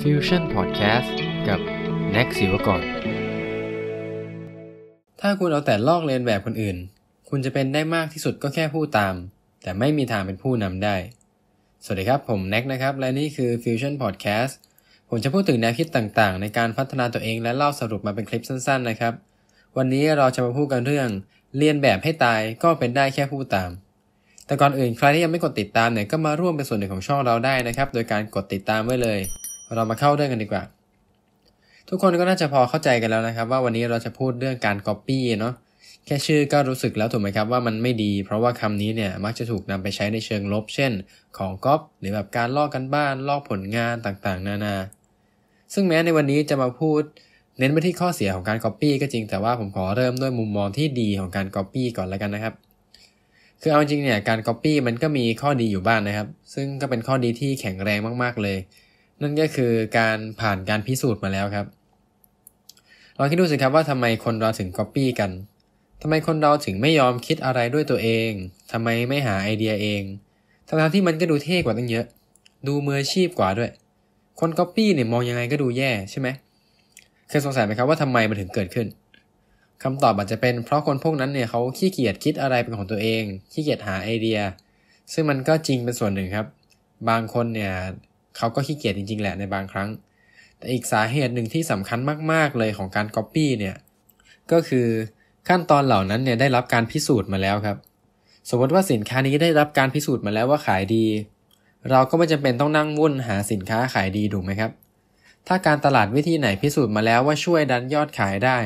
Fusion Podcast กับแน็กศิวกร ถ้าคุณเอาแต่ลอกเลียนแบบคนอื่น คุณจะเป็นได้มากที่สุดก็แค่ผู้ตาม แต่ไม่มีทางเป็นผู้นำได้ สวัสดีครับผมแน็กนะครับ และนี่คือ Fusion Podcast ผมจะพูดถึงแนวคิดต่างๆ ในการพัฒนาตัวเองและเล่าสรุปมาเป็นคลิปสั้น ๆ นะครับ วันนี้เราจะมาพูดกันเรื่องเรียนแบบให้ตายก็เป็นได้แค่ผู้ตามแต่ก่อนอื่นใครที่ยังไม่กดติดตามเนี่ยก็มาร่วมเป็นส่วนหนึ่งของช่องเราได้นะครับ โดยการกดติดตามไว้เลย เรามาเข้าเรื่องกันดีกว่า ทุกคนก็น่าจะพอเข้าใจกันแล้วนะครับ ว่าวันนี้เราจะพูดเรื่องการ Copy เนาะแค่ชื่อก็รู้สึกแล้วถูกไหมครับว่ามันไม่ดี เพราะว่าคำนี้เนี่ยมักจะถูกนำไปใช้ในเชิงลบ เช่น ของก๊อปหรือแบบการลอกกันบ้านลอกผลงานต่างๆ นานา ซึ่งแม้ในวันนี้จะมาพูดเน้นไปที่ข้อเสียของการ Copy ก็จริงแต่ว่าผมขอเริ่มด้วยมุมมองที่ดีของการ Copy ก่อนแล้วกันนะครับคือเอาจริงเนี่ยการ Copy มันก็มีข้อดีอยู่บ้างนนะครับ ซึ่งก็เป็นข้อดีที่แข็งแรงมากๆเลย นั่นก็คือการผ่านการพิสูจน์มาแล้วครับลองคิดดูสิครับว่าทำไมคนเราถึง Copy กัน ทำไมคนเราถึงไม่ยอมคิดอะไรด้วยตัวเอง ทำไมไม่หาไอเดียเองทั้งที่มันก็ดูเท่กว่าตั้งเยอะ ดูมืออาชีพกว่าด้วย คน Copy เนี่ยมองยังไงก็ดูแย่ใช่ไหมเคยสงสัยไหมครับว่าทำไมมันถึงเกิดขึ้นคำตอบอาจจะเป็นเพราะคนพวกนั้นเนี่ยเขาขี้เกียจคิดอะไรเป็นของตัวเองขี้เกียจหาไอเดีย ซึ่งมันก็จริงเป็นส่วนหนึ่งครับ บางคนเนี่ยเขาก็ขี้เกียจจริง ๆ แหละในบางครั้ง แต่อีกสาเหตุหนึ่งที่สำคัญมากๆเลยของการก๊อปปี้เนี่ยก็คือขั้นตอนเหล่านั้นเนี่ย ได้รับการพิสูจน์มาแล้วครับ สมมติว่าสินค้านี้ได้รับการพิสูจน์มาแล้วว่าขายดี เราก็ไม่จำเป็นต้องนั่งวุ่นหาสินค้าขายดีถูกไหมครับ ถ้าการตลาดวิธีไหนพิสูจน์มาแล้วว่าช่วยดันยอดขายได้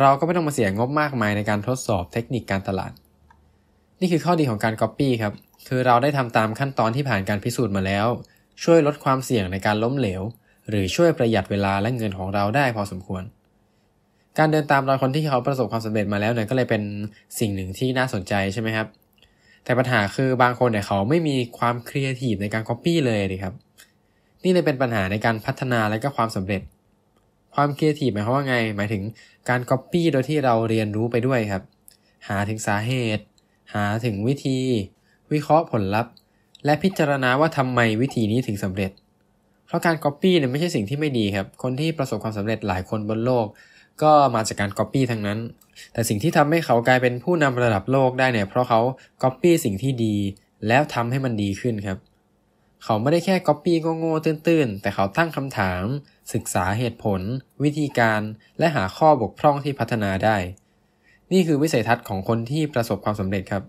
เราก็ไม่ต้องมาเสียงบมากมายในการทดสอบเทคนิคการตลาด นี่คือข้อดีของการ Copy ครับคือเราได้ทำตามขั้นตอนที่ผ่านการพิสูจน์มาแล้ว ช่วยลดความเสี่ยงในการล้มเหลว หรือช่วยประหยัดเวลาและเงินของเราได้พอสมควร การเดินตามรอยคนที่เขาประสบความสำเร็จมาแล้วเนี่ยก็เลยเป็นสิ่งหนึ่งที่น่าสนใจใช่ไหมครับ แต่ปัญหาคือบางคนเนี่ยเขาไม่มีความครีเอทีฟในการ Copy เลยเลยครับ นี่เลยเป็นปัญหาในการพัฒนาและก็ความสำเร็จความครีเอทีฟหมายความว่าไงหมายถึงการก๊อปปี้โดยที่เราเรียนรู้ไปด้วยครับ หาถึงสาเหตุ หาถึงวิธี วิเคราะห์ผลลัพธ์ และพิจารณาว่าทำไมวิธีนี้ถึงสำเร็จ เพราะการก๊อปปี้เนี่ยไม่ใช่สิ่งที่ไม่ดีครับ คนที่ประสบความสำเร็จหลายคนบนโลก ก็มาจากการก๊อปปี้ทั้งนั้น แต่สิ่งที่ทำให้เขากลายเป็นผู้นำระดับโลกได้เนี่ยเพราะเขาก๊อปปี้สิ่งที่ดี แล้วทำให้มันดีขึ้นครับเขาไม่ได้แค่ก๊อปปี้โง่ๆตื้นๆ แต่เขาตั้งคำถาม ศึกษาเหตุผล วิธีการ และหาข้อบกพร่องที่พัฒนาได้ นี่คือวิสัยทัศน์ของคนที่ประสบความสำเร็จครับ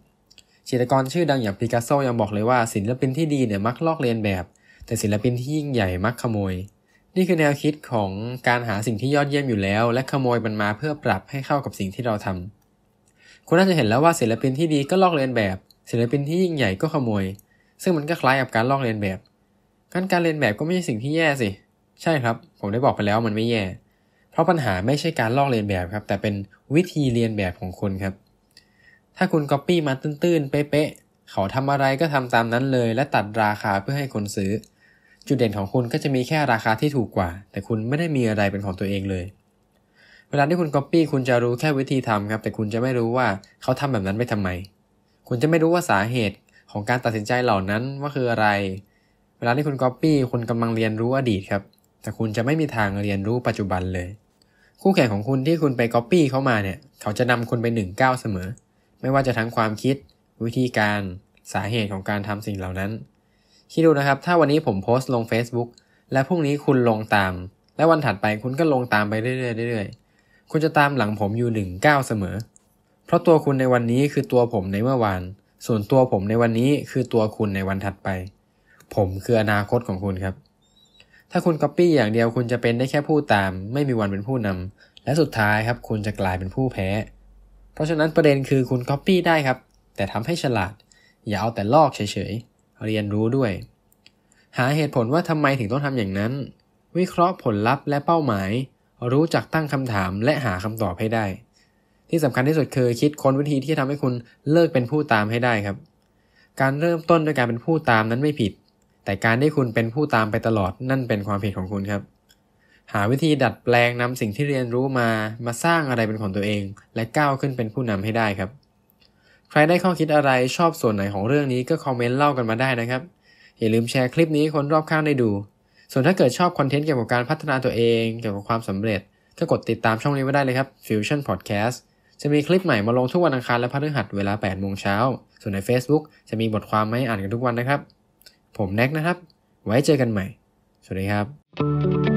จิตรกรชื่อดังอย่างปิกัสโซยังบอกเลยว่าศิลปินที่ดีเนี่ยมักลอกเลียนแบบ แต่ศิลปินที่ยิ่งใหญ่มักขโมย นี่คือแนวคิดของการหาสิ่งที่ยอดเยี่ยมอยู่แล้ว และขโมยมันมาเพื่อปรับให้เข้ากับสิ่งที่เราทำคุณน่าจะเห็นแล้วว่าศิลปินที่ดีก็ลอกเลียนแบบ ศิลปินที่ยิ่งใหญ่ก็ขโมยซึ่งมันก็คล้ายกับการลอกเลียนแบบกานการเลียนแบบก็ไม่ใช่สิ่งที่แย่สิ ใช่ครับ ผมได้บอกไปแล้วมันไม่แย่ เพราะปัญหาไม่ใช่การลอกเลียนแบบครับ แต่เป็นวิธีเลียนแบบของคนครับ ถ้าคุณก๊อปปี้มาตื้น ๆ เป๊ะๆเขาทำอะไรก็ทำตามนั้นเลย และตัดราคาเพื่อให้คนซื้อ จุดเด่นของคุณก็จะมีแค่ราคาที่ถูกกว่า แต่คุณไม่ได้มีอะไรเป็นของตัวเองเลย เวลาที่คุณก๊อปปี้คุณจะรู้แค่วิธีทำครับ แต่คุณจะไม่รู้ว่าเขาทำแบบนั้นไปทำไม คุณจะไม่รู้ว่าสาเหตุของการตัดสินใจเหล่านั้นว่าคืออะไร เวลาที่คุณก๊อปปี้คุณกำลังเรียนรู้อดีตครับ แต่คุณจะไม่มีทางเรียนรู้ปัจจุบันเลย คู่แข่งของคุณที่คุณไปก๊อปปี้เขามาเนี่ย เขาจะนำคุณไปหนึ่งก้าวเสมอ ไม่ว่าจะทั้งความคิด วิธีการสาเหตุของการทำสิ่งเหล่านั้น คิดดูนะครับถ้าวันนี้ผมโพสต์ลง Facebook และพรุ่งนี้คุณลงตาม และวันถัดไปคุณก็ลงตามไปเรื่อยๆคุณจะตามหลังผมอยู่หนึ่งก้าวเสมอ เพราะตัวคุณในวันนี้คือตัวผมในเมื่อวานส่วนตัวผมในวันนี้คือตัวคุณในวันถัดไป ผมคืออนาคตของคุณครับ ถ้าคุณก๊อปปี้อย่างเดียวคุณจะเป็นได้แค่ผู้ตาม ไม่มีวันเป็นผู้นำ และสุดท้ายครับคุณจะกลายเป็นผู้แพ้ เพราะฉะนั้นประเด็นคือคุณก๊อปปี้ได้ครับ แต่ทำให้ฉลาด อย่าเอาแต่ลอกเฉยๆเรียนรู้ด้วย หาเหตุผลว่าทำไมถึงต้องทำอย่างนั้น วิเคราะห์ผลลัพธ์และเป้าหมาย รู้จักตั้งคำถามและหาคำตอบให้ได้ที่สำคัญที่สุดคือคิดค้นวิธีที่ทำให้คุณเลิกเป็นผู้ตามให้ได้ครับ การเริ่มต้นด้วยการเป็นผู้ตามนั้นไม่ผิด แต่การที่คุณเป็นผู้ตามไปตลอดนั่นเป็นความผิดของคุณครับ หาวิธีดัดแปลงนำสิ่งที่เรียนรู้มามาสร้างอะไรเป็นของตัวเอง และก้าวขึ้นเป็นผู้นำให้ได้ครับ ใครได้ข้อคิดอะไรชอบส่วนไหนของเรื่องนี้ก็คอมเมนต์เล่ากันมาได้นะครับอย่าลืมแชร์คลิปนี้คนรอบข้างได้ดู ส่วนถ้าเกิดชอบคอนเทนต์เกี่ยวกับการพัฒนาตัวเองเกี่ยวกับความสำเร็จ ก็กดติดตามช่องนี้ไว้ได้เลยครับ Fusion Podcast จะมีคลิปใหม่มาลงทุกวันอังคารและพฤหัสเวลา8โมงเช้า ส่วนใน Facebook จะมีบทความมาให้อ่านกันทุกวันนะครับ ผมแน็กนะครับ ไว้เจอกันใหม่ สวัสดีครับ